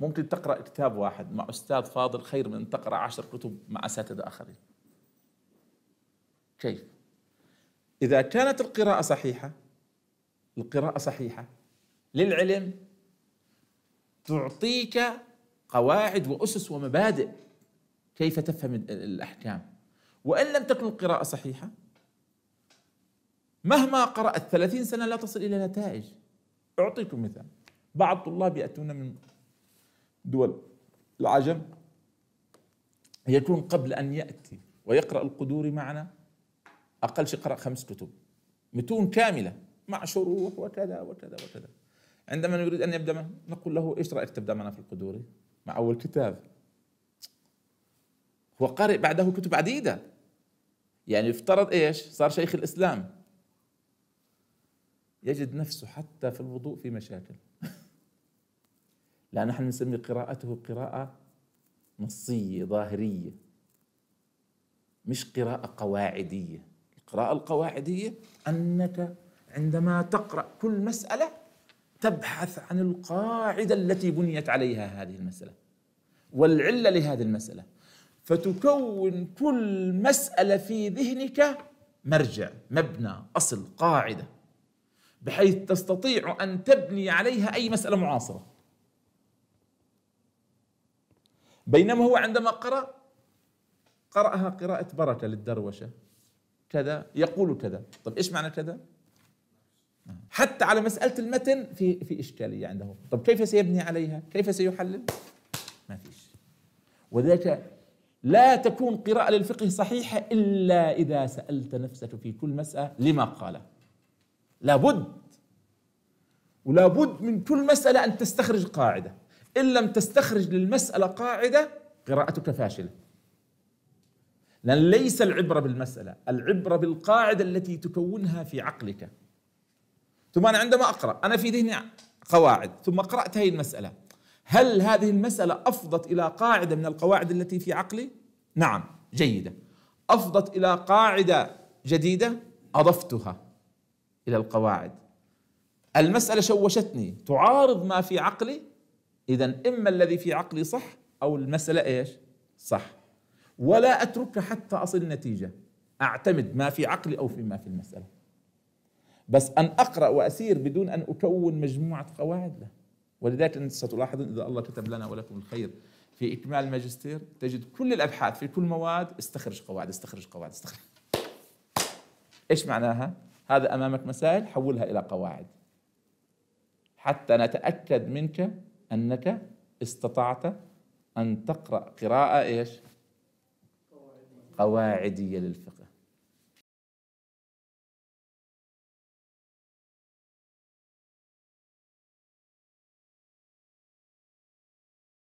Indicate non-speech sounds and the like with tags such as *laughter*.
ممكن تقرأ كتاب واحد مع أستاذ فاضل خير من أن تقرأ عشر كتب مع أساتذة آخرين كيف؟ إذا كانت القراءة صحيحة القراءة صحيحة للعلم تعطيك قواعد وأسس ومبادئ كيف تفهم الأحكام وإن لم تكن القراءة صحيحة مهما قرأت ثلاثين سنة لا تصل إلى نتائج أعطيكم مثال بعض الطلاب يأتون من دول العجم يكون قبل أن يأتي ويقرأ القدوري معنا أقل شيء قرأ خمس كتب متون كاملة مع شروح وكذا وكذا وكذا عندما نريد أن يبدأ معنا نقول له إيش رأيك تبدأ معنا في القدوري مع أول كتاب هو قارئ بعده كتب عديدة يعني يفترض إيش صار شيخ الإسلام يجد نفسه حتى في الوضوء في مشاكل *laughs* لا نحن نسمي قراءته قراءة نصية ظاهرية مش قراءة قواعدية القراءة القواعدية أنك عندما تقرأ كل مسألة تبحث عن القاعدة التي بنيت عليها هذه المسألة والعلة لهذه المسألة فتكون كل مسألة في ذهنك مرجع مبنى أصل قاعدة بحيث تستطيع أن تبني عليها أي مسألة معاصرة بينما هو عندما قرأ قرأها قراءة بركة للدروشة كذا يقول كذا طب إيش معنى كذا حتى على مسألة المتن في في إشكالية عنده طب كيف سيبني عليها كيف سيحلل ما فيش وذلك لا تكون قراءة للفقه صحيحة إلا إذا سألت نفسك في كل مسألة لما قاله لابد ولابد من كل مسألة أن تستخرج قاعدة إن لم تستخرج للمسألة قاعدة قراءتك فاشلة لأن ليس العبرة بالمسألة العبرة بالقاعدة التي تكونها في عقلك ثم أنا عندما أقرأ أنا في ذهني قواعد ثم قرأت هذه المسألة هل هذه المسألة أفضت إلى قاعدة من القواعد التي في عقلي؟ نعم جيدة أفضت إلى قاعدة جديدة أضفتها إلى القواعد المسألة شوشتني تعارض ما في عقلي إذا إما الذي في عقلي صح أو المسألة إيش صح ولا أتركها حتى أصل النتيجة أعتمد ما في عقلي أو فيما في المسألة بس أن أقرأ وأسير بدون أن أكون مجموعة قواعد له ولذلك أنت ستلاحظون إذا الله كتب لنا ولكم الخير في إكمال الماجستير تجد كل الأبحاث في كل مواد استخرج قواعد استخرج قواعد استخرج إيش معناها؟ هذا أمامك مسائل حولها إلى قواعد حتى نتأكد منك أنك استطعت أن تقرأ قراءة إيش قواعدية للفقه